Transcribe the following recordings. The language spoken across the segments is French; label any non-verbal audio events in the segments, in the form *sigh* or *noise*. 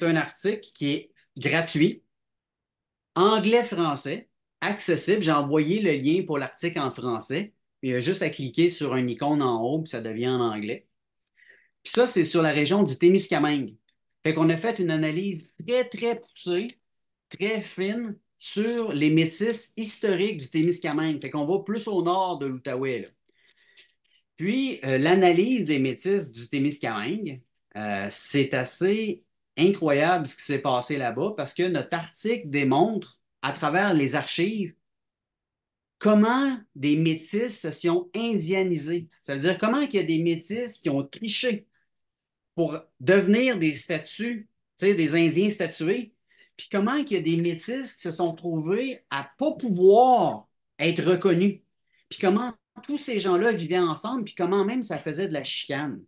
C'est un article qui est gratuit, anglais-français, accessible. J'ai envoyé le lien pour l'article en français. Il y a juste à cliquer sur une icône en haut, puis ça devient en anglais. Puis ça, c'est sur la région du Témiscamingue. Fait qu'on a fait une analyse très, très poussée, très fine sur les métisses historiques du Témiscamingue. Fait qu'on va plus au nord de l'Outaouais. Puis, euh, l'analyse des métisses du Témiscamingue, euh, c'est assez incroyable ce qui s'est passé là-bas parce que notre article démontre à travers les archives comment des métis se sont indianisés. Ça veut dire comment il y a des métis qui ont triché pour devenir des statues, des Indiens statués, puis comment il y a des métis qui se sont trouvés à pas pouvoir être reconnus, puis comment tous ces gens-là vivaient ensemble, puis comment même ça faisait de la chicane.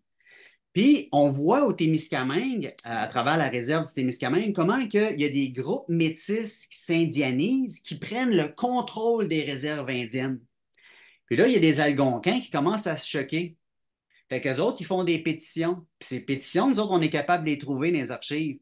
Puis, on voit au Témiscamingue, à travers la réserve du Témiscamingue, comment il y a des groupes métis qui s'indianisent, qui prennent le contrôle des réserves indiennes. Puis là, il y a des Algonquins qui commencent à se choquer. Fait qu'eux autres, ils font des pétitions. Puis ces pétitions, nous autres, on est capable de les trouver dans les archives.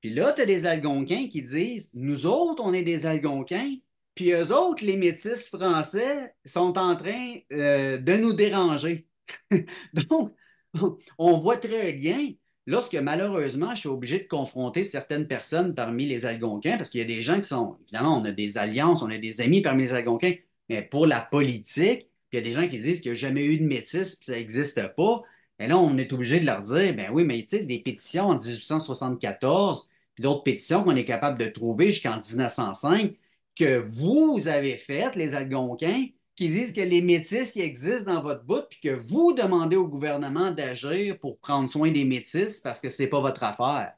Puis là, tu as des Algonquins qui disent Nous autres, on est des Algonquins, puis eux autres, les métis français, sont en train euh, de nous déranger. *laughs* Donc, *laughs* on voit très bien lorsque malheureusement, je suis obligé de confronter certaines personnes parmi les Algonquins, parce qu'il y a des gens qui sont, évidemment, on a des alliances, on a des amis parmi les Algonquins, mais pour la politique, puis il y a des gens qui disent qu'il n'y a jamais eu de métis, puis ça n'existe pas. Et là, on est obligé de leur dire, ben oui, mais tu sais, des pétitions en 1874, puis d'autres pétitions qu'on est capable de trouver jusqu'en 1905, que vous avez faites, les Algonquins, qui disent que les métis existent dans votre bout, puis que vous demandez au gouvernement d'agir pour prendre soin des métis parce que ce n'est pas votre affaire.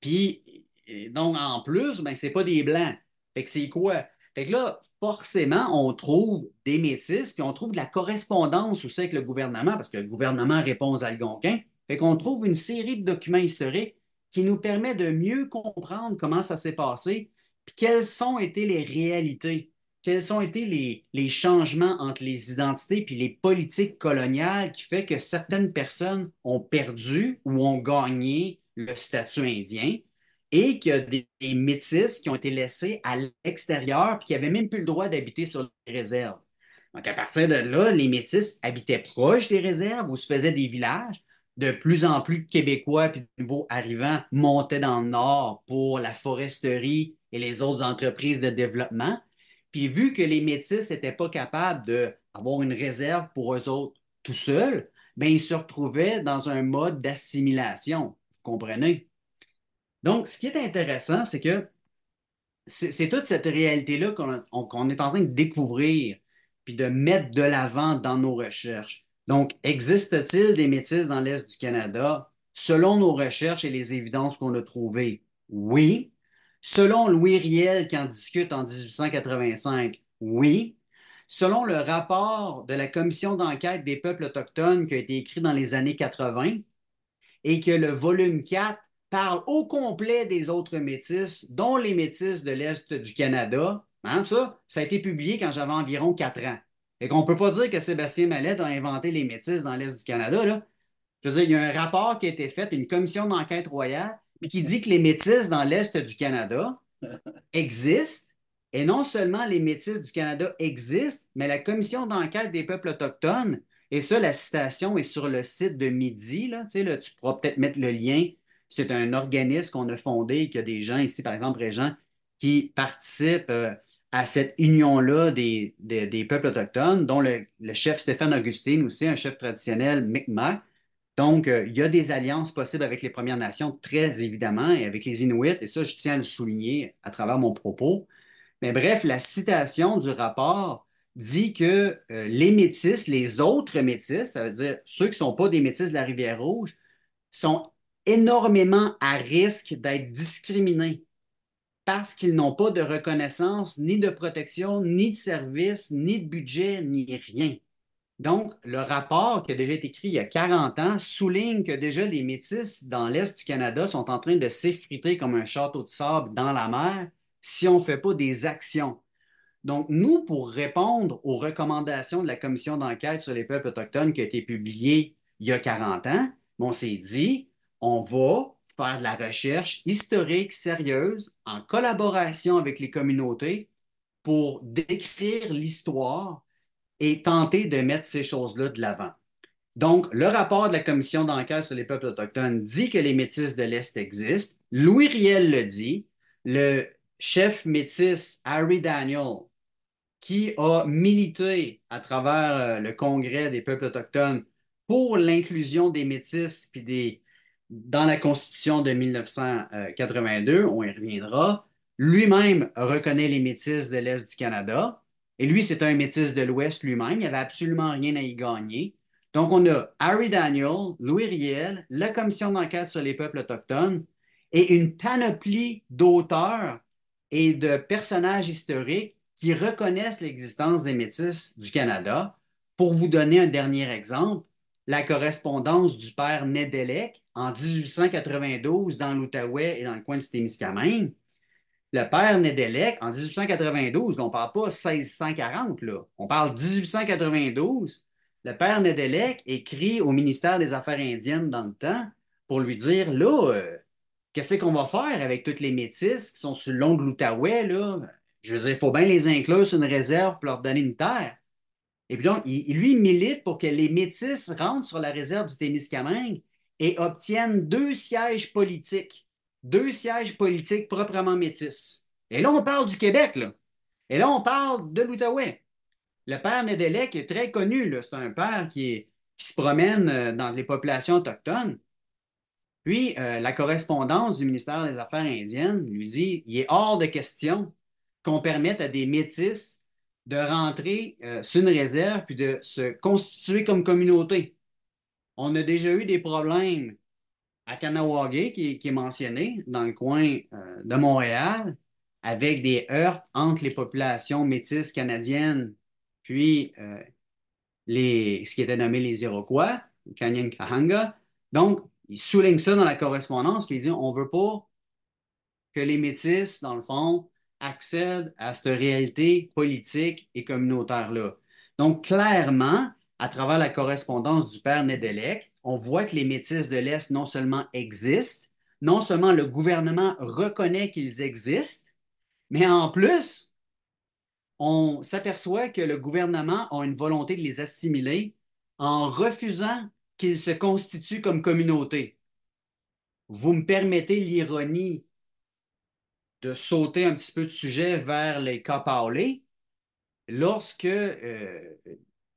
Puis, donc, en plus, ben, c'est pas des blancs. Fait que c'est quoi? Fait que là, forcément, on trouve des métis, puis on trouve de la correspondance aussi avec le gouvernement, parce que le gouvernement répond aux Algonquins. Fait qu'on trouve une série de documents historiques qui nous permet de mieux comprendre comment ça s'est passé, puis quelles ont été les réalités quels ont été les, changements entre les identités puis les politiques coloniales qui fait que certaines personnes ont perdu ou ont gagné le statut indien et qu'il y a des, Métis qui ont été laissés à l'extérieur et qui n'avaient même plus le droit d'habiter sur les réserves. Donc, à partir de là, les Métis habitaient proche des réserves ou se faisaient des villages. De plus en plus de Québécois puis de nouveaux arrivants montaient dans le nord pour la foresterie et les autres entreprises de développement. Puis vu que les Métis n'étaient pas capables d'avoir une réserve pour eux autres tout seuls, bien, ils se retrouvaient dans un mode d'assimilation. Vous comprenez? Donc, ce qui est intéressant, c'est que c'est toute cette réalité-là qu'on est en train de découvrir puis de mettre de l'avant dans nos recherches. Donc, existe-t-il des Métis dans l'Est du Canada? Selon nos recherches et les évidences qu'on a trouvées, oui. Selon Louis Riel, qui en discute en 1885, oui. Selon le rapport de la commission d'enquête des peuples autochtones qui a été écrit dans les années 80 et que le volume 4 parle au complet des autres métisses, dont les métisses de l'Est du Canada, hein, ça, ça a été publié quand j'avais environ 4 ans. Et qu'on ne peut pas dire que Sébastien Mallette a inventé les métisses dans l'Est du Canada. Là. Je veux dire, il y a un rapport qui a été fait, une commission d'enquête royale, qui dit que les métis dans l'Est du Canada *laughs* existent, et non seulement les métis du Canada existent, mais la commission d'enquête des peuples autochtones, et ça, la citation est sur le site de Midi, là, tu pourras peut-être mettre le lien, c'est un organisme qu'on a fondé, qu'il y a des gens ici, par exemple, gens qui participent euh, à cette union-là des, peuples autochtones, dont le, chef Stéphane Augustine aussi, un chef traditionnel Micmac, donc, euh, il y a des alliances possibles avec les Premières Nations, très évidemment, et avec les Inuits, et ça, je tiens à le souligner à travers mon propos. Mais bref, la citation du rapport dit que euh, les métis, les autres métis, ça veut dire ceux qui ne sont pas des métis de la Rivière-Rouge, sont énormément à risque d'être discriminés parce qu'ils n'ont pas de reconnaissance, ni de protection, ni de service, ni de budget, ni rien. Donc, le rapport qui a déjà été écrit il y a 40 ans souligne que déjà les Métis dans l'Est du Canada sont en train de s'effriter comme un château de sable dans la mer si on ne fait pas des actions. Donc, nous, pour répondre aux recommandations de la commission d'enquête sur les peuples autochtones qui a été publiée il y a 40 ans, on s'est dit, on va faire de la recherche historique sérieuse en collaboration avec les communautés pour décrire l'histoire et tenter de mettre ces choses-là de l'avant. Donc, le rapport de la Commission d'enquête sur les peuples autochtones dit que les métis de l'Est existent. Louis Riel le dit. Le chef métis Harry Daniel, qui a milité à travers euh, le Congrès des peuples autochtones pour l'inclusion des métis dans la Constitution de 1982, on y reviendra, lui-même reconnaît les métis de l'Est du Canada. Et lui, c'est un métis de l'Ouest lui-même. Il n'avait absolument rien à y gagner. Donc, on a Harry Daniel, Louis Riel, la commission d'enquête sur les peuples autochtones et une panoplie d'auteurs et de personnages historiques qui reconnaissent l'existence des Métis du Canada. Pour vous donner un dernier exemple, la correspondance du père Nedelec en 1892 dans l'Outaouais et dans le coin du Témiscamingue, le père Nedelec, en 1892, on ne parle pas 1640, là, on parle 1892, le père Nedelec écrit au ministère des Affaires indiennes dans le temps pour lui dire là, euh, qu'est-ce qu'on va faire avec toutes les métisses qui sont sur le long l'Outaouais, là? Je veux dire, il faut bien les inclure sur une réserve pour leur donner une terre. Et puis donc, il, lui, milite pour que les métisses rentrent sur la réserve du Témiscamingue et obtiennent deux sièges politiques deux sièges politiques proprement métisses. Et là, on parle du Québec, là. Et là, on parle de l'Outaouais. Le père Nedelec est très connu, c'est un père qui, se promène euh, dans les populations autochtones. Puis, euh, la correspondance du ministère des Affaires indiennes lui dit il est hors de question qu'on permette à des métisses de rentrer euh, sur une réserve puis de se constituer comme communauté. On a déjà eu des problèmes à Kanawagé, qui, est mentionné dans le coin euh, de Montréal, avec des heurts entre les populations métisses canadiennes, puis euh, ce qui était nommé les Iroquois, Kanyan Kahanga. Donc, il souligne ça dans la correspondance, puis il dit on veut pas que les métisses, dans le fond, accèdent à cette réalité politique et communautaire-là. Donc, clairement, à travers la correspondance du père Nedelec, on voit que les Métis de l'Est non seulement existent, non seulement le gouvernement reconnaît qu'ils existent, mais en plus, on s'aperçoit que le gouvernement a une volonté de les assimiler en refusant qu'ils se constituent comme communauté. Vous me permettez l'ironie de sauter un petit peu de sujet vers les cas parlés. Lorsque euh,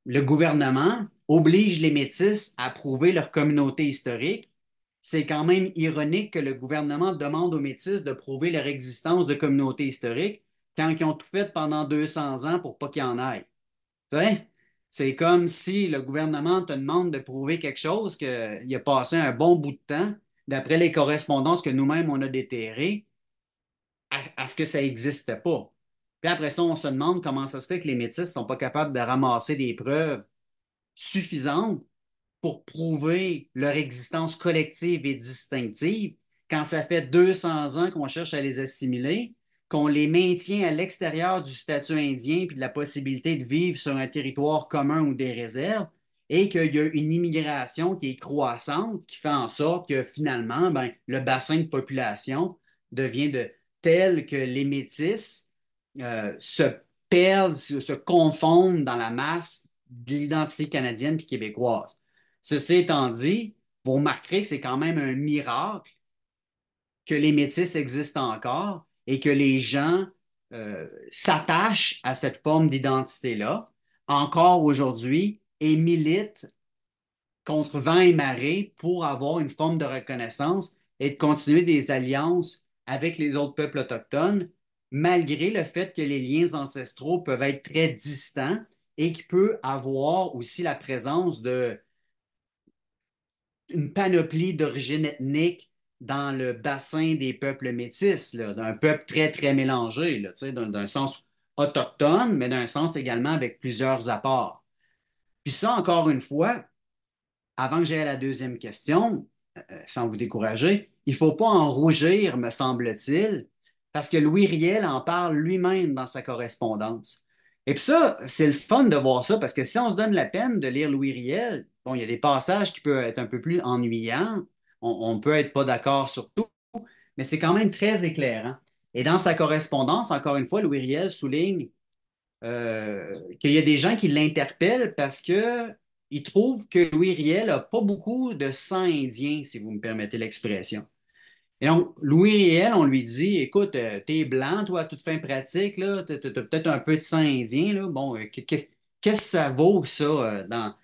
le gouvernement oblige les Métis à prouver leur communauté historique, c'est quand même ironique que le gouvernement demande aux Métis de prouver leur existence de communauté historique quand ils ont tout fait pendant 200 ans pour pas qu'il y en ait. C'est comme si le gouvernement te demande de prouver quelque chose qu'il a passé un bon bout de temps, d'après les correspondances que nous-mêmes on a déterrées, à, ce que ça n'existe pas. Puis après ça, on se demande comment ça se fait que les métisses ne sont pas capables de ramasser des preuves suffisantes pour prouver leur existence collective et distinctive quand ça fait 200 ans qu'on cherche à les assimiler, qu'on les maintient à l'extérieur du statut indien puis de la possibilité de vivre sur un territoire commun ou des réserves, et qu'il y a une immigration qui est croissante, qui fait en sorte que finalement, ben, le bassin de population devient de tel que les métisses... Euh, se perdent, se, confondent dans la masse de l'identité canadienne et québécoise. Ceci étant dit, vous remarquerez que c'est quand même un miracle que les métis existent encore et que les gens euh, s'attachent à cette forme d'identité-là encore aujourd'hui et militent contre vent et marée pour avoir une forme de reconnaissance et de continuer des alliances avec les autres peuples autochtones malgré le fait que les liens ancestraux peuvent être très distants et qu'il peut avoir aussi la présence de une panoplie d'origines ethniques dans le bassin des peuples métis, d'un peuple très, très mélangé, d'un sens autochtone, mais d'un sens également avec plusieurs apports. Puis ça, encore une fois, avant que j'aille à la deuxième question, euh, sans vous décourager, il ne faut pas en rougir, me semble-t-il, parce que Louis Riel en parle lui-même dans sa correspondance. Et puis ça, c'est le fun de voir ça, parce que si on se donne la peine de lire Louis Riel, bon, il y a des passages qui peuvent être un peu plus ennuyants, on, peut être pas d'accord sur tout, mais c'est quand même très éclairant. Et dans sa correspondance, encore une fois, Louis Riel souligne euh, qu'il y a des gens qui l'interpellent parce qu'ils trouvent que Louis Riel n'a pas beaucoup de sang indien, si vous me permettez l'expression. Et donc, Louis Riel, on lui dit Écoute, tu euh, t'es blanc, toi, toute fin pratique, t'as, as, peut-être un peu de sang indien, là. Bon, euh, qu'est-ce que ça vaut, ça, euh, dans,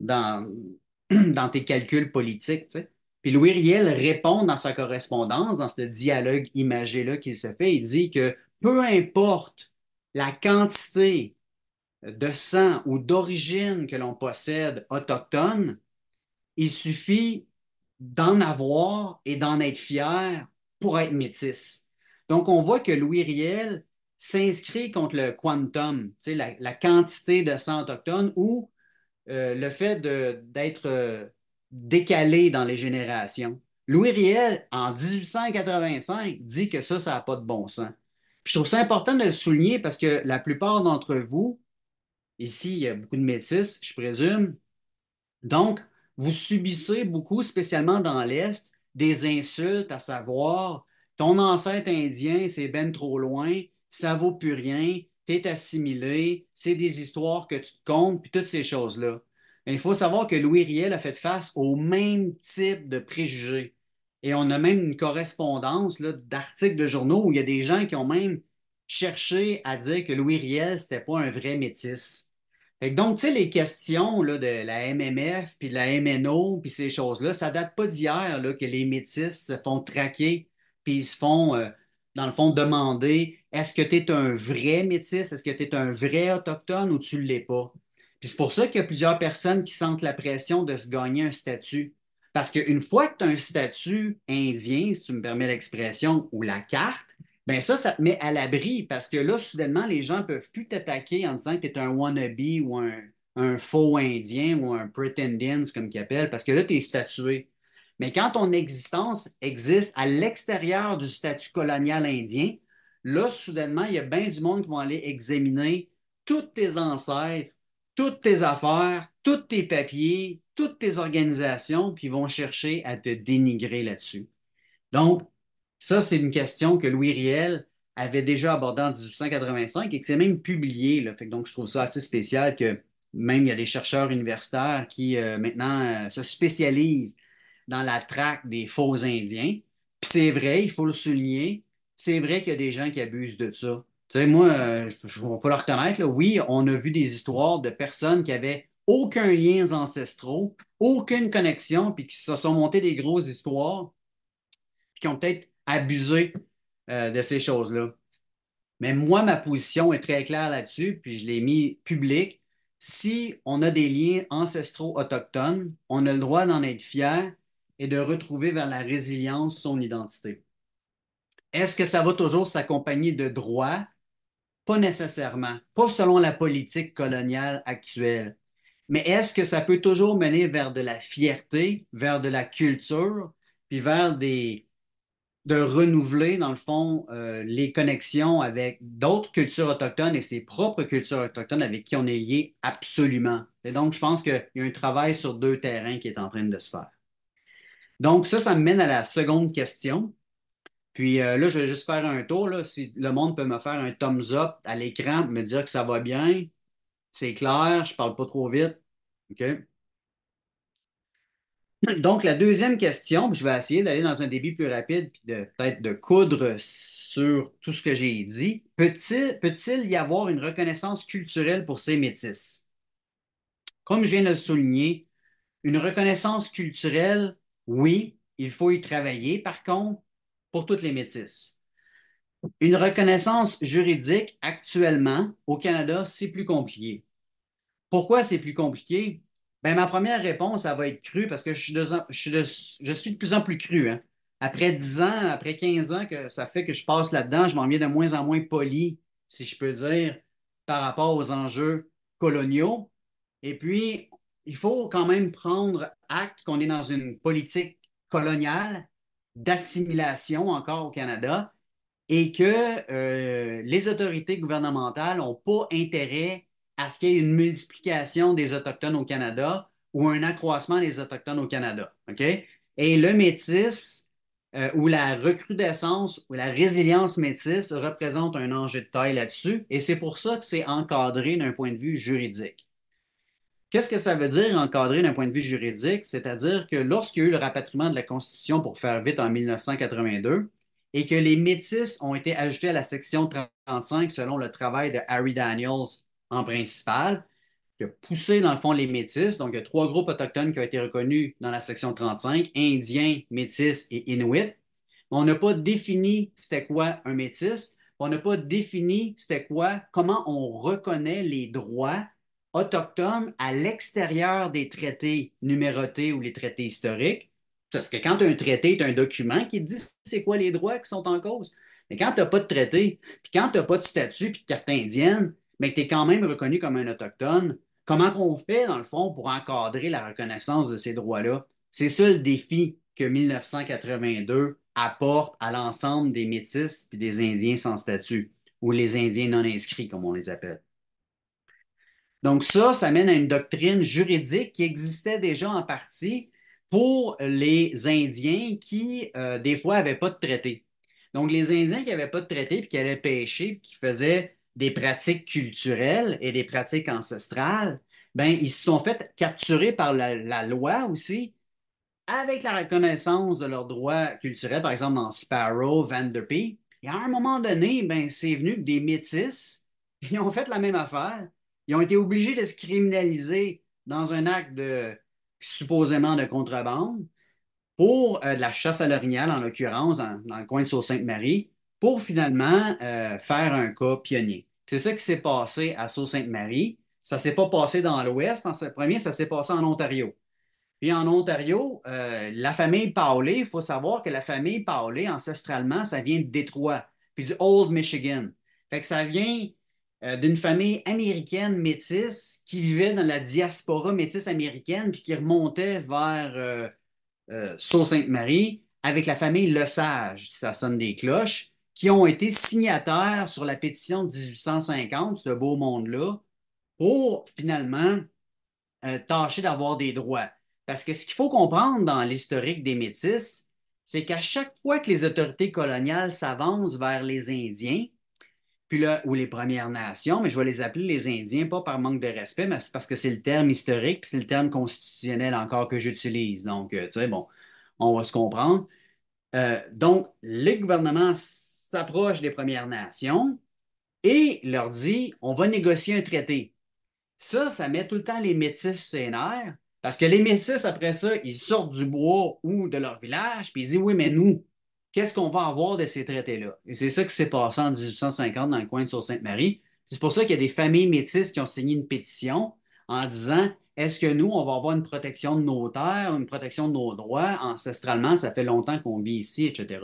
dans, *clears throat* dans tes calculs politiques, tu Puis Louis Riel répond dans sa correspondance, dans ce dialogue imagé-là qu'il se fait, il dit que peu importe la quantité de sang ou d'origine que l'on possède autochtone, il suffit d'en avoir et d'en être fier pour être métisse. Donc, on voit que Louis Riel s'inscrit contre le quantum, la, la, quantité de sang autochtone ou euh, le fait d'être euh, décalé dans les générations. Louis Riel, en 1885, dit que ça, ça n'a pas de bon sens. je trouve ça important de le souligner parce que la plupart d'entre vous, ici, il y a beaucoup de métisses, je présume. Donc, vous subissez beaucoup, spécialement dans l'Est, des insultes, à savoir ton ancêtre indien, c'est ben trop loin, ça vaut plus rien, t'es assimilé, c'est des histoires que tu te comptes, puis toutes ces choses-là. Il faut savoir que Louis Riel a fait face au même type de préjugés. Et on a même une correspondance d'articles de journaux où il y a des gens qui ont même cherché à dire que Louis Riel, n'était pas un vrai métis donc, tu sais, les questions de la MMF, puis de la MNO, puis ces choses-là, ça date pas d'hier que les métis se font traquer, puis ils se font, euh, dans le fond, demander est-ce que tu es un vrai métis, est-ce que tu es un vrai autochtone ou tu ne l'es pas. Puis c'est pour ça qu'il y a plusieurs personnes qui sentent la pression de se gagner un statut. Parce qu'une fois que tu as un statut indien, si tu me permets l'expression, ou la carte, Bien, ça, ça te met à l'abri parce que là, soudainement, les gens ne peuvent plus t'attaquer en disant que tu es un wannabe ou un, faux Indien ou un pretendance comme qu'ils appellent, parce que là, tu es statué. Mais quand ton existence existe à l'extérieur du statut colonial indien, là, soudainement, il y a bien du monde qui vont aller examiner tous tes ancêtres, toutes tes affaires, tous tes papiers, toutes tes organisations, puis vont chercher à te dénigrer là-dessus. Donc, ça, c'est une question que Louis Riel avait déjà abordée en 1885 et que c'est même publié. Là. donc, je trouve ça assez spécial que même il y a des chercheurs universitaires qui euh, maintenant euh, se spécialisent dans la traque des faux Indiens. Puis c'est vrai, il faut le souligner, c'est vrai qu'il y a des gens qui abusent de ça. Tu sais, moi, euh, je ne pas le reconnaître. Oui, on a vu des histoires de personnes qui avaient aucun lien ancestraux, aucune connexion, puis qui se sont montées des grosses histoires, puis qui ont peut-être abuser euh, de ces choses-là. Mais moi, ma position est très claire là-dessus, puis je l'ai mis public. Si on a des liens ancestraux autochtones, on a le droit d'en être fier et de retrouver vers la résilience son identité. Est-ce que ça va toujours s'accompagner de droits? Pas nécessairement, pas selon la politique coloniale actuelle. Mais est-ce que ça peut toujours mener vers de la fierté, vers de la culture, puis vers des, de renouveler, dans le fond, euh, les connexions avec d'autres cultures autochtones et ses propres cultures autochtones avec qui on est lié absolument. Et donc, je pense qu'il y a un travail sur deux terrains qui est en train de se faire. Donc, ça, ça mène à la seconde question. Puis euh, là, je vais juste faire un tour. si le monde peut me faire un thumbs up à l'écran, me dire que ça va bien, c'est clair, je parle pas trop vite. OK? Donc, la deuxième question, je vais essayer d'aller dans un débit plus rapide, puis de peut-être de coudre sur tout ce que j'ai dit. Peut-il y avoir une reconnaissance culturelle pour ces métisses? Comme je viens de le souligner, une reconnaissance culturelle, oui, il faut y travailler, par contre, pour toutes les métisses. Une reconnaissance juridique actuellement au Canada, c'est plus compliqué. Pourquoi c'est plus compliqué? Ben, ma première réponse, ça va être crue parce que je suis de, je je suis de plus en plus cru. Hein. Après 10 ans, après 15 ans que ça fait que je passe là-dedans, je m'en viens de moins en moins poli, si je peux dire, par rapport aux enjeux coloniaux. Et puis, il faut quand même prendre acte qu'on est dans une politique coloniale d'assimilation encore au Canada et que euh, les autorités gouvernementales n'ont pas intérêt à ce qu'il y ait une multiplication des Autochtones au Canada ou un accroissement des Autochtones au Canada. Et le métis euh, ou la recrudescence ou la résilience métisse représente un enjeu de taille là-dessus et c'est pour ça que c'est encadré d'un point de vue juridique. Qu'est-ce que ça veut dire encadré d'un point de vue juridique? C'est-à-dire que lorsqu'il y a eu le rapatriement de la Constitution pour faire vite en 1982 et que les métis ont été ajoutés à la section 35 selon le travail de Harry Daniels en principal, qui a poussé, dans le fond, les Métis. Donc, il y a trois groupes autochtones qui ont été reconnus dans la section 35, Indiens, Métis et Inuit. On n'a pas défini c'était quoi un Métis. On n'a pas défini c'était quoi, comment on reconnaît les droits autochtones à l'extérieur des traités numérotés ou les traités historiques. Parce que quand un traité, est un document qui dit c'est quoi les droits qui sont en cause. Mais quand tu n'as pas de traité, puis quand tu n'as pas de statut, puis de carte indienne, mais que tu es quand même reconnu comme un autochtone, comment on fait, dans le fond, pour encadrer la reconnaissance de ces droits-là? C'est ça le défi que 1982 apporte à l'ensemble des Métis et des Indiens sans statut, ou les Indiens non inscrits, comme on les appelle. Donc ça, ça mène à une doctrine juridique qui existait déjà en partie pour les Indiens qui, euh, des fois, n'avaient pas de traité. Donc, les Indiens qui n'avaient pas de traité, puis qui allaient pêcher, puis qui faisaient des pratiques culturelles et des pratiques ancestrales, ben, ils se sont fait capturer par la, loi aussi, avec la reconnaissance de leurs droits culturels, par exemple dans Sparrow, Vanderpee. Et à un moment donné, ben, c'est venu que des métis, *laughs* ils ont fait la même affaire. Ils ont été obligés de se criminaliser dans un acte de supposément de contrebande pour euh, de la chasse à l'orignal, en l'occurrence, dans, dans le coin de sainte marie pour finalement euh, faire un cas pionnier. C'est ça qui s'est passé à Sault-Sainte-Marie. Ça ne s'est pas passé dans l'Ouest. En premier, ça s'est passé en Ontario. Puis en Ontario, euh, la famille Paulé, il faut savoir que la famille Paulé, ancestralement, ça vient de Détroit, puis du Old Michigan. Fait que ça vient euh, d'une famille américaine métisse qui vivait dans la diaspora métisse américaine, puis qui remontait vers Sault-Sainte-Marie avec la famille Lesage, si ça sonne des cloches qui ont été signataires sur la pétition de 1850, ce beau monde-là, pour finalement euh, tâcher d'avoir des droits. Parce que ce qu'il faut comprendre dans l'historique des Métis, c'est qu'à chaque fois que les autorités coloniales s'avancent vers les Indiens, puis là, ou les Premières Nations, mais je vais les appeler les Indiens, pas par manque de respect, mais parce que c'est le terme historique, puis c'est le terme constitutionnel encore que j'utilise. Donc, euh, tu sais, bon, on va se comprendre. Euh, donc, les gouvernements s'approche des Premières Nations et leur dit on va négocier un traité. Ça, ça met tout le temps les métis scénaires parce que les métis, après ça, ils sortent du bois ou de leur village, puis ils disent oui, mais nous, qu'est-ce qu'on va avoir de ces traités-là? Et c'est ça qui s'est passé en 1850 dans le coin de Sault-Sainte-Marie. C'est pour ça qu'il y a des familles métisses qui ont signé une pétition en disant est-ce que nous, on va avoir une protection de nos terres, une protection de nos droits? Ancestralement, ça fait longtemps qu'on vit ici, etc.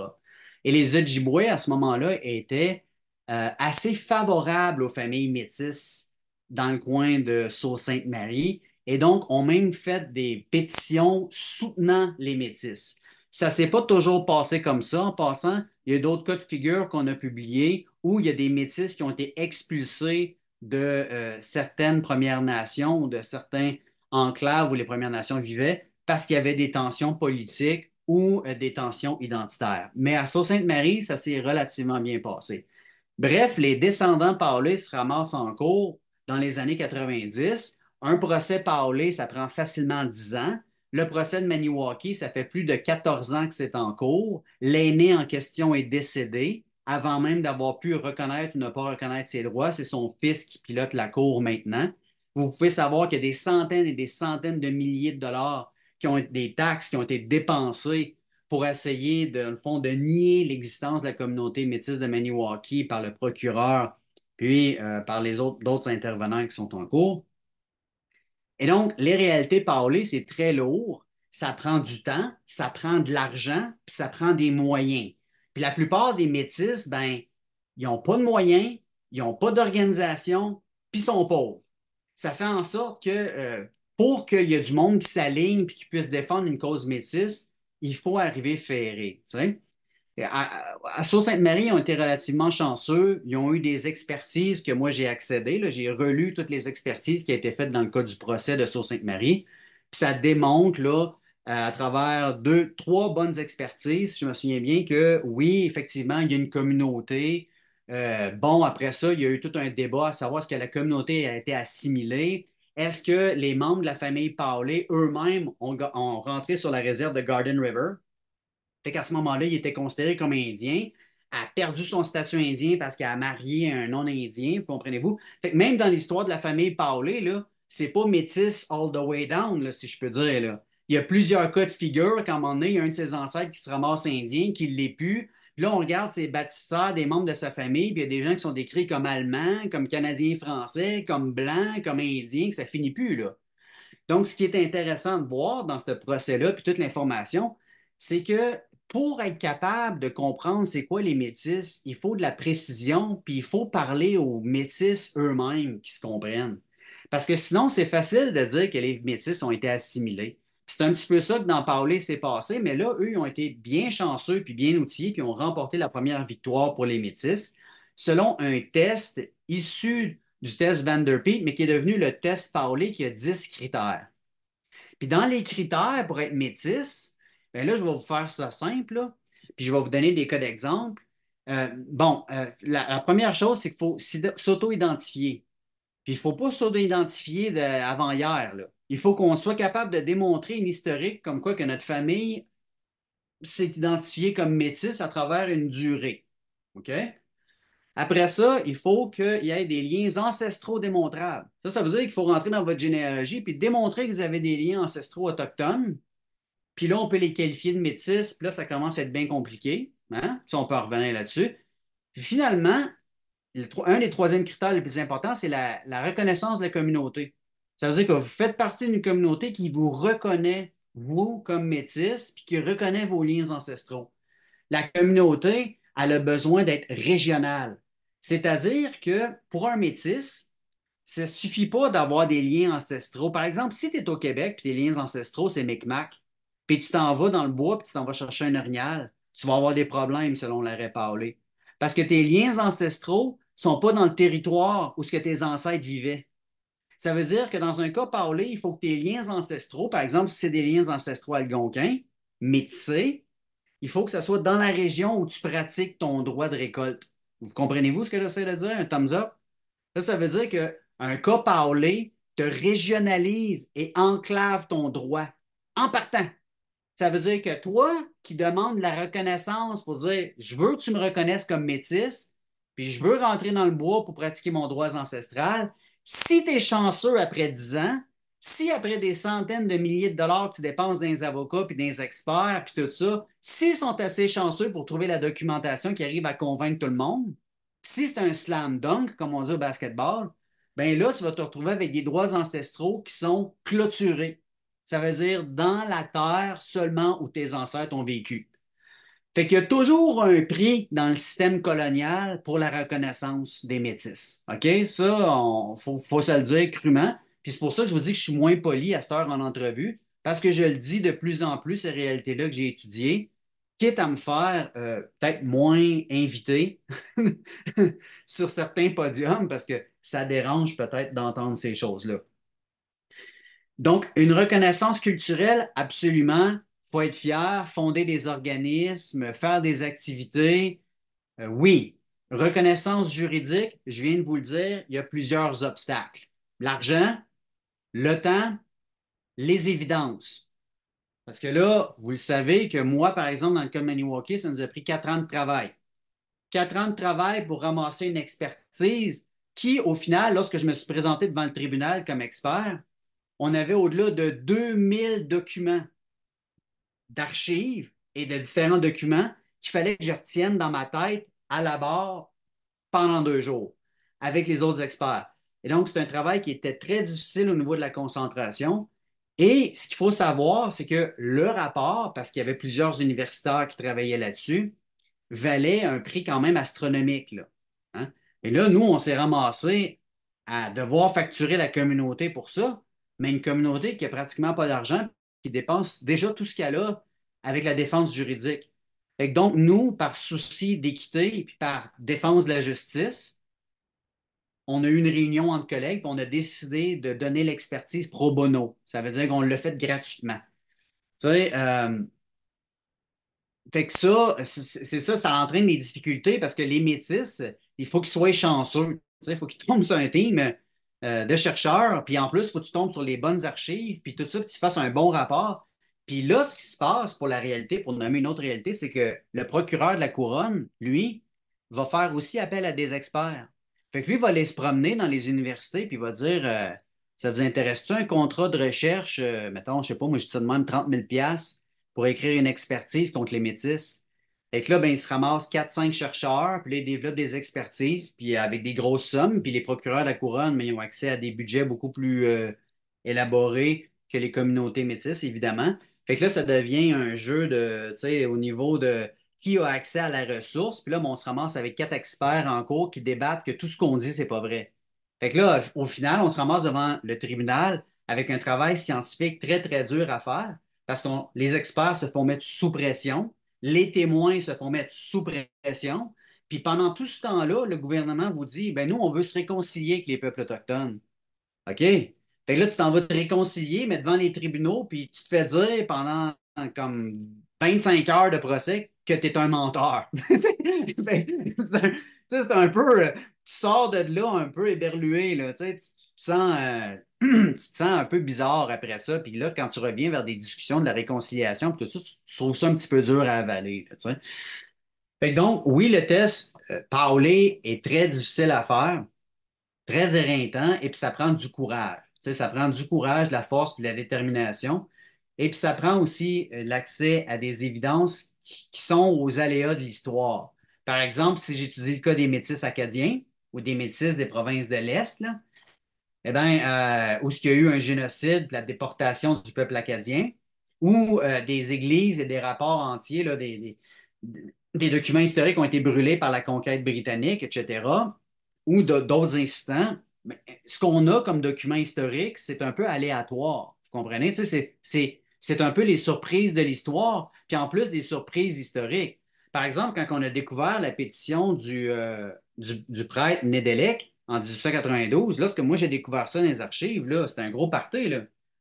Et les Ojibwés, à ce moment-là, étaient euh, assez favorables aux familles métisses dans le coin de Sault-Sainte-Marie. Et donc, ont même fait des pétitions soutenant les métisses. Ça ne s'est pas toujours passé comme ça. En passant, il y a d'autres cas de figure qu'on a publiés où il y a des métisses qui ont été expulsés de euh, certaines Premières Nations ou de certains enclaves où les Premières Nations vivaient parce qu'il y avait des tensions politiques ou euh, des tensions Mais à Sault-Sainte-Marie, ça s'est relativement bien passé. Bref, les descendants parolés se ramassent en cours dans les années 90. Un procès parlé, ça prend facilement 10 ans. Le procès de Maniwaki, ça fait plus de 14 ans que c'est en cours. L'aîné en question est décédé avant même d'avoir pu reconnaître ou ne pas reconnaître ses droits. C'est son fils qui pilote la cour maintenant. Vous pouvez savoir qu'il y a des centaines et des centaines de milliers de dollars qui ont des taxes qui ont été dépensées pour essayer, de, fond, de nier l'existence de la communauté métisse de Maniwaki par le procureur, puis euh, par les autres d'autres intervenants qui sont en cours. Et donc, les réalités parlées, c'est très lourd, ça prend du temps, ça prend de l'argent, puis ça prend des moyens. Puis la plupart des métisses, ben, ils n'ont pas de moyens, ils n'ont pas d'organisation, puis ils sont pauvres. Ça fait en sorte que euh, pour qu'il y ait du monde qui s'aligne et qui puisse défendre une cause métisse, il faut arriver ferré. À, Sault-Sainte-Marie, ils ont été relativement chanceux. Ils ont eu des expertises que moi j'ai accédé. J'ai relu toutes les expertises qui ont été faites dans le cas du procès de Sault-Sainte-Marie. Puis ça démontre là, à travers deux, trois bonnes expertises, je me souviens bien, que oui, effectivement, il y a une communauté. Euh, bon, après ça, il y a eu tout un débat à savoir ce que la communauté a été assimilée est-ce que les membres de la famille Paulé eux-mêmes ont, rentré sur la réserve de Garden River? Fait qu'à ce moment-là, il était considéré comme indien, a perdu son statut indien parce qu'il a marié un non-indien, comprenez-vous? Fait que même dans l'histoire de la famille Paulé, là, c'est pas métis all the way down, si je peux dire. Là. Il y a plusieurs cas de figure qu'à un moment donné, il y a un de ses ancêtres qui se ramasse indien, qui l'est plus, Là, on regarde ces bâtisseurs, des membres de sa famille, puis il y a des gens qui sont décrits comme Allemands, comme Canadiens français, comme Blancs, comme Indiens, que ça finit plus, là. Donc, ce qui est intéressant de voir dans ce procès-là, puis toute l'information, c'est que pour être capable de comprendre c'est quoi les métis, il faut de la précision, puis il faut parler aux métis eux-mêmes qui se comprennent. Parce que sinon, c'est facile de dire que les métis ont été assimilés. C'est un petit peu ça que d'en parler, c'est passé, mais là, eux, ils ont été bien chanceux puis bien outillés, puis ont remporté la première victoire pour les Métis, selon un test issu du test Vanderpeet, mais qui est devenu le test Paulé qui a 10 critères. Puis dans les critères pour être métis, bien là, je vais vous faire ça simple, puis je vais vous donner des cas d'exemple. Euh, bon, euh, la, première chose, c'est qu'il faut s'auto-identifier. Puis il ne faut pas s'auto-identifier avant hier. Là il faut qu'on soit capable de démontrer une historique comme quoi que notre famille s'est identifiée comme métisse à travers une durée. OK? Après ça, il faut qu'il y ait des liens ancestraux démontrables. Ça, ça veut dire qu'il faut rentrer dans votre généalogie puis démontrer que vous avez des liens ancestraux autochtones. Puis là, on peut les qualifier de métisse. Puis là, ça commence à être bien compliqué. Hein? Ça, on peut revenir là-dessus. Puis finalement, un des troisièmes critères les plus importants, c'est la, la reconnaissance de la communauté. Ça veut dire que vous faites partie d'une communauté qui vous reconnaît, vous, comme métis, puis qui reconnaît vos liens ancestraux. La communauté, elle a besoin d'être régionale. C'est-à-dire que pour un métis, ça ne suffit pas d'avoir des liens ancestraux. Par exemple, si tu es au Québec, puis tes liens ancestraux, c'est Micmac, puis tu t'en vas dans le bois, puis tu t'en vas chercher un orignal, tu vas avoir des problèmes selon la parlé. Parce que tes liens ancestraux ne sont pas dans le territoire où ce que tes ancêtres vivaient. Ça veut dire que dans un cas parlé, il faut que tes liens ancestraux, par exemple, si c'est des liens ancestraux algonquins, métissés, il faut que ce soit dans la région où tu pratiques ton droit de récolte. Vous comprenez-vous ce que j'essaie de dire? Un thumbs up? Ça, ça veut dire qu'un cas parlé te régionalise et enclave ton droit en partant. Ça veut dire que toi qui demandes la reconnaissance pour dire je veux que tu me reconnaisses comme métisse, puis je veux rentrer dans le bois pour pratiquer mon droit ancestral, si tu es chanceux après 10 ans, si après des centaines de milliers de dollars que tu dépenses dans des avocats, puis des experts, puis tout ça, s'ils sont assez chanceux pour trouver la documentation qui arrive à convaincre tout le monde, si c'est un slam dunk, comme on dit au basketball, ben là, tu vas te retrouver avec des droits ancestraux qui sont clôturés. Ça veut dire dans la terre seulement où tes ancêtres ont vécu. Fait qu'il y a toujours un prix dans le système colonial pour la reconnaissance des métis. OK? Ça, il faut, faut, se le dire crûment. Puis c'est pour ça que je vous dis que je suis moins poli à cette heure en entrevue, parce que je le dis de plus en plus, ces réalités-là que j'ai étudiées, quitte à me faire euh, peut-être moins invité *laughs* sur certains podiums, parce que ça dérange peut-être d'entendre ces choses-là. Donc, une reconnaissance culturelle, absolument, faut être fier, fonder des organismes, faire des activités. Euh, oui, reconnaissance juridique, je viens de vous le dire, il y a plusieurs obstacles. L'argent, le temps, les évidences. Parce que là, vous le savez que moi, par exemple, dans le cas de Maniwaki, ça nous a pris quatre ans de travail. Quatre ans de travail pour ramasser une expertise qui, au final, lorsque je me suis présenté devant le tribunal comme expert, on avait au-delà de 2000 documents d'archives et de différents documents qu'il fallait que je retienne dans ma tête à la barre pendant deux jours avec les autres experts. Et donc, c'est un travail qui était très difficile au niveau de la concentration. Et ce qu'il faut savoir, c'est que le rapport, parce qu'il y avait plusieurs universitaires qui travaillaient là-dessus, valait un prix quand même astronomique. Hein. Et là, nous, on s'est ramassé à devoir facturer la communauté pour ça, mais une communauté qui n'a pratiquement pas d'argent qui dépense déjà tout ce y a là avec la défense juridique. Et donc, nous, par souci d'équité et par défense de la justice, on a eu une réunion entre collègues et on a décidé de donner l'expertise pro bono. Ça veut dire qu'on le euh, fait gratuitement. fait ça, c'est ça, ça entraîne des difficultés parce que les métisses, il faut qu'ils soient chanceux. il faut qu'ils tombent sur un team euh, de chercheurs, puis en plus, il faut que tu tombes sur les bonnes archives, puis tout ça, que tu fasses un bon rapport. Puis là, ce qui se passe pour la réalité, pour nommer une autre réalité, c'est que le procureur de la couronne, lui, va faire aussi appel à des experts. Fait que lui, va aller se promener dans les universités, puis il va dire euh, Ça vous intéresse-tu un contrat de recherche euh, Mettons, je sais pas, moi, je te demande 30 000 pour écrire une expertise contre les métisses. Fait que là, ben, ils se ramassent 4-5 chercheurs, puis là, ils développent des expertises, puis avec des grosses sommes, puis les procureurs de la couronne, mais ils ont accès à des budgets beaucoup plus euh, élaborés que les communautés métisses, évidemment. Fait que là, ça devient un jeu de, tu sais, au niveau de qui a accès à la ressource, puis là, ben, on se ramasse avec quatre experts en cours qui débattent que tout ce qu'on dit, c'est pas vrai. Fait que là, au final, on se ramasse devant le tribunal avec un travail scientifique très, très dur à faire parce que les experts se font mettre sous pression les témoins se font mettre sous pression. Puis pendant tout ce temps-là, le gouvernement vous dit ben nous, on veut se réconcilier avec les peuples autochtones. OK? Fait là, tu t'en vas te réconcilier, mais devant les tribunaux, puis tu te fais dire pendant comme 25 heures de procès que tu es un menteur. *laughs* Ben, c'est un peu. Euh, tu sors de là un peu éberlué, là. Tu, tu, sens. Euh, tu te sens un peu bizarre après ça. Puis là, quand tu reviens vers des discussions de la réconciliation, tout ça, tu, trouves ça un petit peu dur à avaler. donc, oui, le test parlé euh, parler est très difficile à faire, très éreintant, et puis ça prend du courage. ça prend du courage, de la force, de la détermination. Et puis ça prend aussi euh, l'accès à des évidences qui, sont aux aléas de l'histoire. Par exemple, si j'étudie le cas des métis acadiens ou des métis des provinces de l'Est, là, eh bien, euh, où il y a eu un génocide, la déportation du peuple acadien, ou euh, des églises et des rapports entiers, des, documents historiques ont été brûlés par la conquête britannique, etc., ou d'autres incidents. ce qu'on a comme document historique, c'est un peu aléatoire. Vous comprenez? c'est un peu les surprises de l'histoire, puis en plus des surprises historiques. Par exemple, quand on a découvert la pétition du, euh, du prêtre Nedelec, en 1892. Lorsque moi j'ai découvert ça dans les archives, là, c'était un gros party.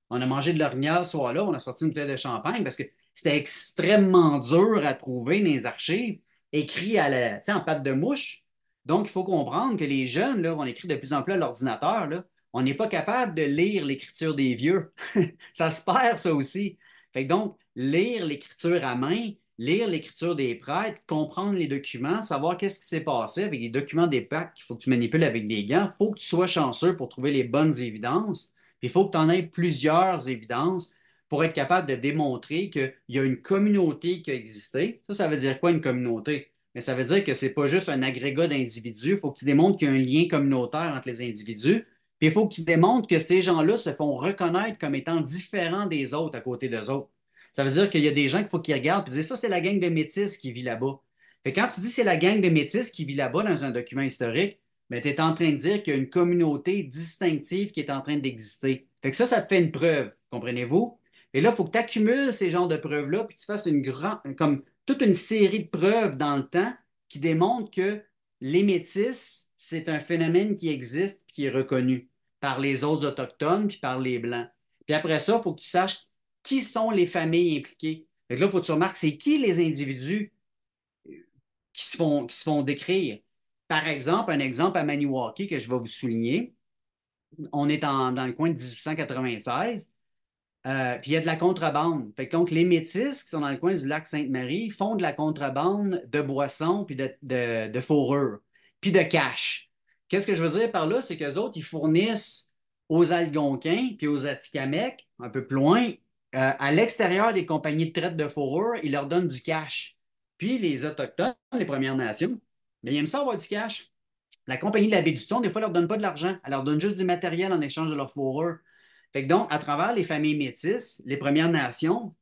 On a mangé de l'orignal ce soir-là, on a sorti une bouteille de champagne parce que c'était extrêmement dur à trouver dans les archives, écrit à la, en pâte de mouche. Donc, il faut comprendre que les jeunes, là, on écrit de plus en plus à l'ordinateur, on n'est pas capable de lire l'écriture des vieux. *laughs* ça se perd, ça aussi. donc, lire l'écriture à main, lire l'écriture des prêtres, comprendre les documents, savoir qu'est-ce qui s'est passé avec les documents des pactes qu'il faut que tu manipules avec des gants. Il faut que tu sois chanceux pour trouver les bonnes évidences. Il faut que tu en aies plusieurs évidences pour être capable de démontrer qu'il y a une communauté qui a existé. Ça, ça veut dire quoi une communauté? Mais ça veut dire que ce n'est pas juste un agrégat d'individus. Il faut que tu démontres qu'il y a un lien communautaire entre les individus. Puis il faut que tu démontres que ces gens-là se font reconnaître comme étant différents des autres à côté des autres. Ça veut dire qu'il y a des gens qu'il faut qu'ils regardent et disent ça, c'est la gang de métis qui vit là-bas. Fait quand tu dis c'est la gang de métis qui vit là-bas dans un document historique, mais ben, tu es en train de dire qu'il y a une communauté distinctive qui est en train d'exister. Fait que ça, ça te fait une preuve, comprenez-vous? Et là, il faut que tu accumules ces genres de preuves-là, puis tu fasses une grande, comme toute une série de preuves dans le temps qui démontrent que les métis, c'est un phénomène qui existe et qui est reconnu par les autres autochtones puis par les blancs. Puis après ça, il faut que tu saches qui sont les familles impliquées. là, il faut que tu remarques, c'est qui les individus euh, qui se, font, qui se font décrire. Par exemple, un exemple à Maniwaki que je vais vous souligner. On est dans le coin de 1896, euh, puis il y a de la contrebande. donc, les Métis qui sont dans le coin du lac Sainte-Marie font de la contrebande de boissons, puis de, de, fourrures, puis de cash. Qu'est-ce que je veux dire par là? C'est qu'eux autres, ils fournissent aux Algonquins, puis aux Atikamekw, un peu plus loin, euh, à l'extérieur des compagnies de traite de fourrure, ils leur donnent du cash. Puis les Autochtones, les Premières Nations, ils aiment ça avoir du cash. La compagnie de la baie des fois, ne leur donne pas de l'argent. Elle leur donne juste du matériel en échange de leur fourrure. Fait donc, à travers les familles métisses, les Premières Nations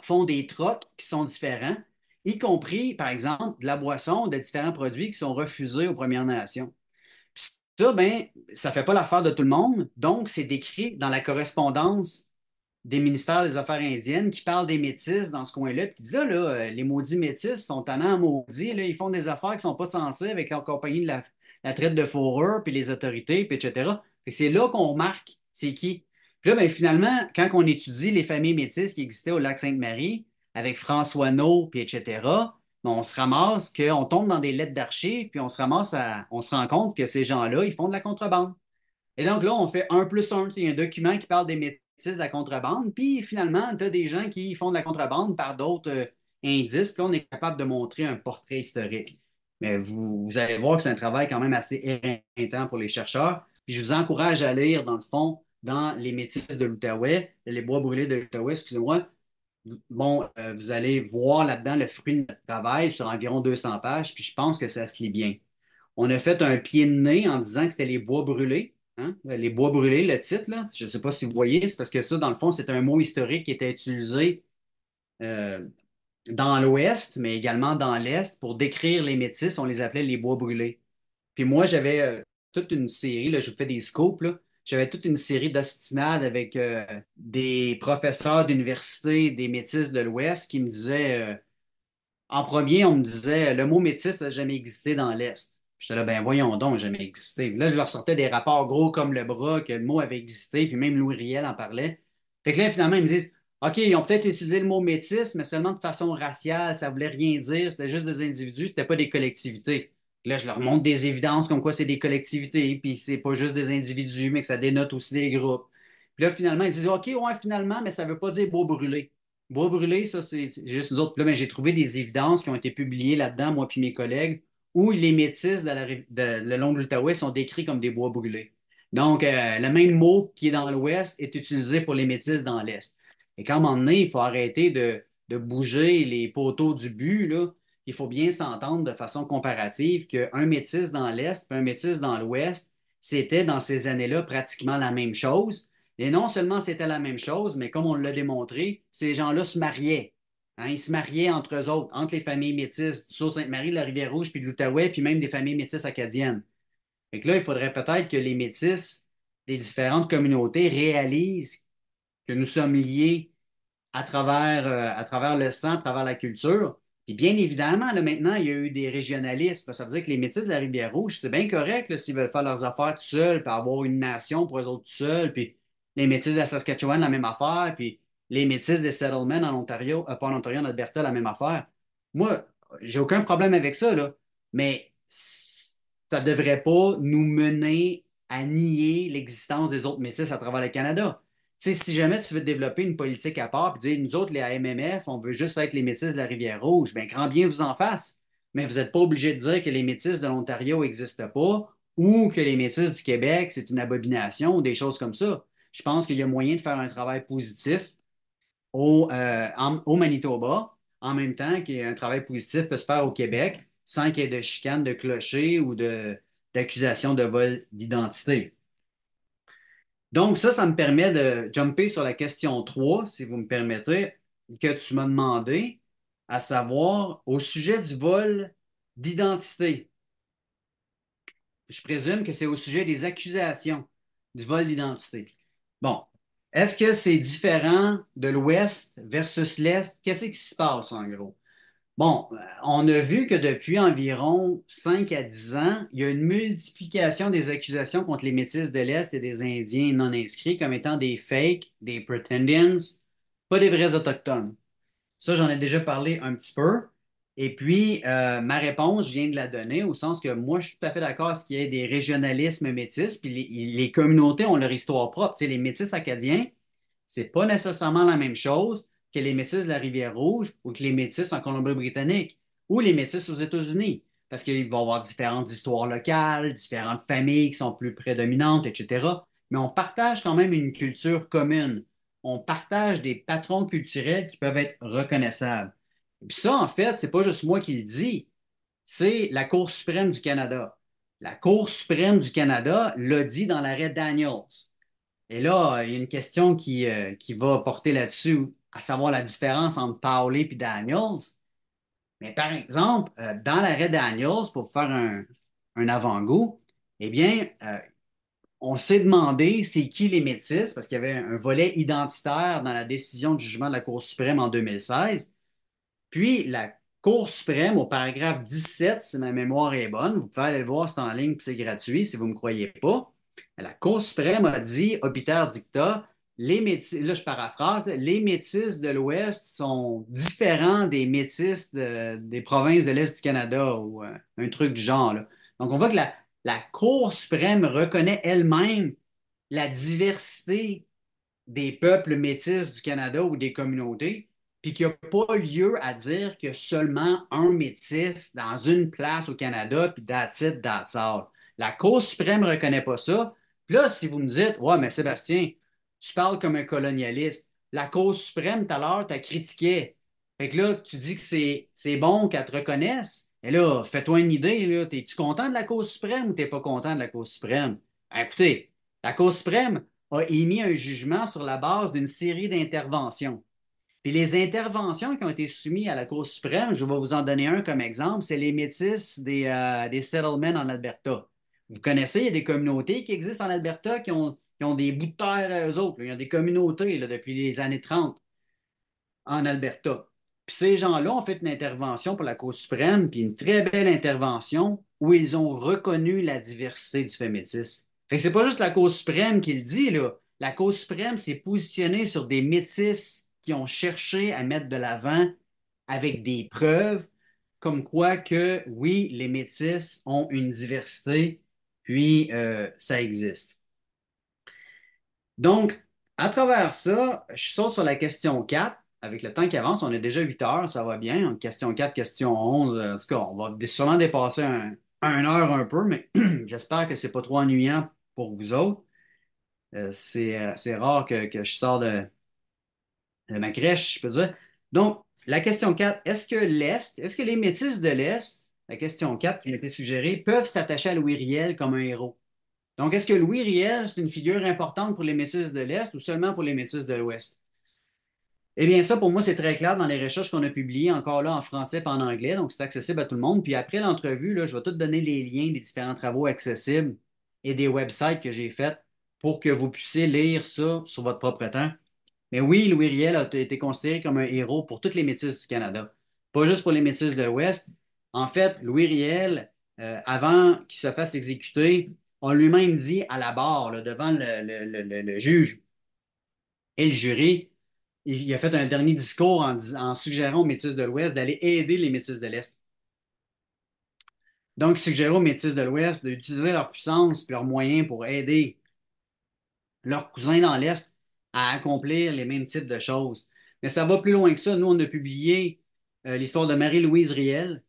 font des trocs qui sont différents, y compris, par exemple, de la boisson, de différents produits qui sont refusés aux Premières Nations. Puis ça, bien, ça ne fait pas l'affaire de tout le monde, donc c'est décrit dans la correspondance des ministères des Affaires indiennes qui parlent des métis dans ce coin-là, puis qui disent, ah, là, euh, les maudits métis sont tannants à maudits, là, ils font des affaires qui ne sont pas censées avec leur compagnie de la, traite de fourrure, puis les autorités, puis etc. C'est là qu'on remarque c'est qui. Puis là, ben, finalement, quand on étudie les familles métisses qui existaient au lac Sainte-Marie, avec François No, puis etc., ben, on se ramasse qu'on tombe dans des lettres d'archives, puis on se ramasse à, on se rend compte que ces gens-là, ils font de la contrebande. Et donc là, on fait un plus un. Il y a un document qui parle des métisses de la contrebande. Puis finalement, tu as des gens qui font de la contrebande par d'autres euh, indices. qu'on est capable de montrer un portrait historique. Mais vous, allez voir que c'est un travail quand même assez éreintant pour les chercheurs. Puis je vous encourage à lire, dans le fond, dans les métisses de l'Outaouais, les bois brûlés de l'Outaouais, excusez-moi. Bon, euh, vous allez voir là-dedans le fruit de notre travail sur environ 200 pages, puis je pense que ça se lit bien. On a fait un pied de nez en disant que c'était les bois brûlés, Hein? Les bois brûlés, le titre, je ne sais pas si vous voyez, c'est parce que ça, dans le fond, c'est un mot historique qui était utilisé euh, dans l'Ouest, mais également dans l'Est, pour décrire les métis, on les appelait les bois brûlés. Puis moi, j'avais euh, toute une série, là, je vous fais des scopes, j'avais toute une série d'ostinades avec euh, des professeurs d'université, des métis de l'Ouest qui me disaient, en premier, on me disait, le mot métis n'a jamais existé dans l'Est. J'étais là, bien voyons donc, jamais existé. Là, je leur sortais des rapports gros comme le bras, que le mot avait existé, puis même Louis Riel en parlait. Fait que là, finalement, ils me disent OK, ils ont peut-être utilisé le mot métis, mais seulement de façon raciale, ça voulait rien dire, c'était juste des individus, c'était pas des collectivités. Là, je leur montre des évidences comme quoi c'est des collectivités, puis c'est pas juste des individus, mais que ça dénote aussi des groupes. Puis là, finalement, ils disent OK, ouais, finalement, mais ça veut pas dire beau brûlé. Bois brûlé, ça, c'est juste nous autres. Là, mais ben, j'ai trouvé des évidences qui ont été publiées là-dedans, moi puis mes collègues, où les métisses de la, de, sont décrits comme des bois brûlés. Donc, euh, le même mot qui est dans l'Ouest est utilisé pour les métis dans l'Est. Et quand on un il faut arrêter de, bouger les poteaux du but, là, il faut bien s'entendre de façon comparative qu'un métis dans l'Est et un métis dans l'Ouest, c'était dans ces années-là pratiquement la même chose. Et non seulement c'était la même chose, mais comme on l'a démontré, ces gens-là se mariaient. Hein, ils se mariaient entre eux autres, entre les familles métisses du Sault-Sainte-Marie, de la Rivière-Rouge, puis de l'Outaouais, puis même des familles métisses acadiennes. Fait que là, il faudrait peut-être que les métisses des différentes communautés réalisent que nous sommes liés à travers, euh, à travers le sang, à travers la culture. Et bien évidemment, là, maintenant, il y a eu des régionalistes. Ça veut dire que les métisses de la Rivière-Rouge, c'est bien correct s'ils veulent faire leurs affaires tout seuls, puis avoir une nation pour eux autres tout seuls, puis les métisses de la Saskatchewan, la même affaire, puis les métis des settlements en Ontario, euh, pas en Ontario, en Alberta, la même affaire. Moi, j'ai aucun problème avec ça, là, mais ça ne devrait pas nous mener à nier l'existence des autres métis à travers le Canada. si jamais tu veux développer une politique à part et dire nous autres, les AMMF, on veut juste être les métis de la Rivière-Rouge, bien, grand bien vous en fasse. Mais vous n'êtes pas obligé de dire que les métis de l'Ontario n'existent pas ou que les métis du Québec, c'est une abomination ou des choses comme ça. Je pense qu'il y a moyen de faire un travail positif euh, au, Manitoba, en même temps qu'un travail positif peut se faire au Québec sans qu'il y ait de chicane de clocher ou d'accusation de, de vol d'identité. Donc, ça, ça me permet de jumper sur la question 3, si vous me permettez, que tu m'as demandé, à savoir au sujet du vol d'identité. Je présume que c'est au sujet des accusations du vol d'identité. Bon, est-ce que c'est différent de l'Ouest versus l'Est? Qu'est-ce qui se passe en gros? Bon, on a vu que depuis environ 5 à 10 ans, il y a une multiplication des accusations contre les métisses de l'Est et des Indiens non inscrits comme étant des fakes, des pretendians, pas des vrais autochtones. Ça, j'en ai déjà parlé un petit peu. Et puis, euh, ma réponse, je viens de la donner au sens que moi, je suis tout à fait d'accord à ce qu'il y ait des régionalismes métis, puis les, communautés ont leur histoire propre. les métis acadiens, ce n'est pas nécessairement la même chose que les métis de la Rivière-Rouge ou que les métis en Colombie-Britannique ou les métis aux États-Unis, parce qu'ils vont avoir différentes histoires locales, différentes familles qui sont plus prédominantes, etc. Mais on partage quand même une culture commune. On partage des patrons culturels qui peuvent être reconnaissables. Puis ça, en fait, ce c'est pas juste moi qui le dis, c'est la Cour suprême du Canada. La Cour suprême du Canada l'a dit dans l'arrêt Daniels. Et là, il y a une question qui, euh, va porter là-dessus, à savoir la différence entre Paolé et Daniels. Mais par exemple, euh, dans l'arrêt Daniels, pour faire un, avant-goût, eh bien, euh, on s'est demandé c'est qui les métis, parce qu'il y avait un volet identitaire dans la décision de jugement de la Cour suprême en 2016. Puis la Cour suprême, au paragraphe 17, si ma mémoire est bonne, vous pouvez aller le voir, c'est en ligne, c'est gratuit si vous ne me croyez pas. La Cour suprême a dit, Hopiter dicta, les métis, là je paraphrase, les métisses de l'Ouest sont différents des métisses des provinces de l'Est du Canada ou euh, un truc du genre. Là. Donc on voit que la, Cour suprême reconnaît elle-même la diversité des peuples métisses du Canada ou des communautés puis qu'il n'y a pas lieu à dire que seulement un métis dans une place au Canada, puis that's it, La Cour suprême ne reconnaît pas ça. Puis là, si vous me dites, ouais, mais Sébastien, tu parles comme un colonialiste. La Cour suprême, tout à l'heure, t'a critiqué. Fait que là, tu dis que c'est bon qu'elle te reconnaisse. Et là, fais-toi une idée, là. Es-tu content de la Cour suprême ou t'es pas content de la Cour suprême? Ben, écoutez, la Cour suprême a émis un jugement sur la base d'une série d'interventions. Puis les interventions qui ont été soumises à la Cour suprême, je vais vous en donner un comme exemple, c'est les métis des, euh, settlements en Alberta. Vous connaissez, il y a des communautés qui existent en Alberta qui ont, des bouts de terre à eux autres. y a des communautés là, depuis les années 30 en Alberta. Puis ces gens-là ont fait une intervention pour la Cour suprême, puis une très belle intervention où ils ont reconnu la diversité du fait métis. Fait que c'est pas juste la Cour suprême qui le dit, là. La Cour suprême s'est positionnée sur des métis qui ont cherché à mettre de l'avant avec des preuves comme quoi que oui, les métis ont une diversité, puis euh, ça existe. Donc, à travers ça, je saute sur la question 4. Avec le temps qui avance, on est déjà 8 heures, ça va bien. Question 4, question 11, euh, en tout cas, on va sûrement dépasser un, heure un peu, mais *clears throat* j'espère que ce n'est pas trop ennuyant pour vous autres. Euh, c'est rare que, que, je sors de, ma crèche, je peux dire. Donc, la question 4, est-ce que l'Est, est-ce que les métisses de l'Est, la question 4 qui m'a été suggérée, peuvent s'attacher à Louis Riel comme un héros? Donc, est-ce que Louis Riel, c'est une figure importante pour les métis de l'Est ou seulement pour les métisses de l'Ouest? Eh bien, ça, pour moi, c'est très clair dans les recherches qu'on a publiées, encore là en français et en anglais, donc c'est accessible à tout le monde. Puis après l'entrevue, je vais tout donner les liens des différents travaux accessibles et des websites que j'ai faits pour que vous puissiez lire ça sur votre propre temps. Mais oui, Louis Riel a été considéré comme un héros pour toutes les métisses du Canada, pas juste pour les métisses de l'Ouest. En fait, Louis Riel, euh, avant qu'il se fasse exécuter, a lui-même dit à la barre, devant le, juge et le jury, il, a fait un dernier discours en, suggérant aux métisses de l'Ouest d'aller aider les métisses de l'Est. Donc, il suggérait aux métisses de l'Ouest d'utiliser leur puissance et leurs moyens pour aider leurs cousins dans l'Est à accomplir les mêmes types de choses. Mais ça va plus loin que ça. Nous, on a publié euh, l'histoire de Marie-Louise Riel.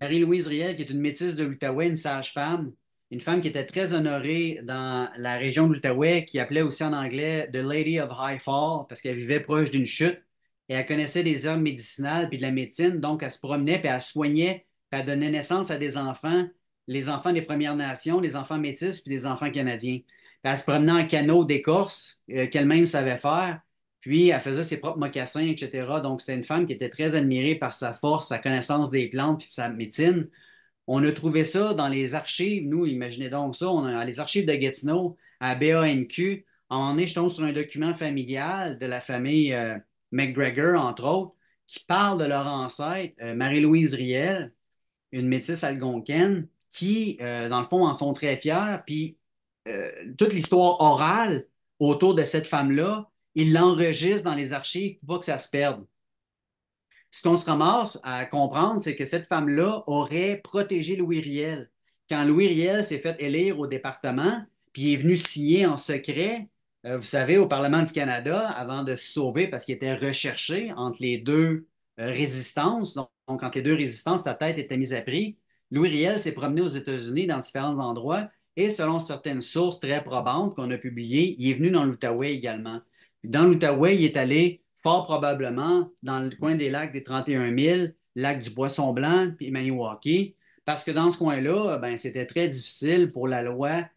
Marie-Louise Riel, qui est une métisse de l'Outaouais, une sage-femme, une femme qui était très honorée dans la région de l'Outaouais, qui appelait aussi en anglais The Lady of High Fall, parce qu'elle vivait proche d'une chute. Et elle connaissait des herbes médicinales puis de la médecine, donc elle se promenait, puis elle soignait, puis elle donnait naissance à des enfants, les enfants des Premières Nations, les enfants métisses puis des enfants canadiens. Elle se promenait en canot d'écorce euh, qu'elle-même savait faire. Puis, elle faisait ses propres mocassins, etc. Donc, c'est une femme qui était très admirée par sa force, sa connaissance des plantes et sa médecine. On a trouvé ça dans les archives. Nous, imaginez donc ça. On a les archives de Gatineau à BANQ. En est je sur un document familial de la famille euh, McGregor, entre autres, qui parle de leur ancêtre, euh, Marie-Louise Riel, une métisse algonquine, qui, dans le fond, en sont très fiers. Puis euh, toute l'histoire orale autour de cette femme-là, il l'enregistre dans les archives pour que ça se perde. Ce qu'on se ramasse à comprendre, c'est que cette femme-là aurait protégé Louis Riel. Quand Louis Riel s'est fait élire au département, puis est venu signer en secret, euh, vous savez, au Parlement du Canada, avant de se sauver parce qu'il était recherché entre les deux euh, résistances. donc, entre les deux résistances, sa tête était mise à prix. Louis Riel s'est promené aux États-Unis dans différents endroits, et selon certaines sources très probantes qu'on a publiées, il est venu dans l'Outaouais également. Dans l'Outaouais, il est allé fort probablement dans le coin des lacs des 31 000, lac du Boisson-Blanc puis Maniwaki, parce que dans ce coin-là, ben, c'était très difficile pour la loi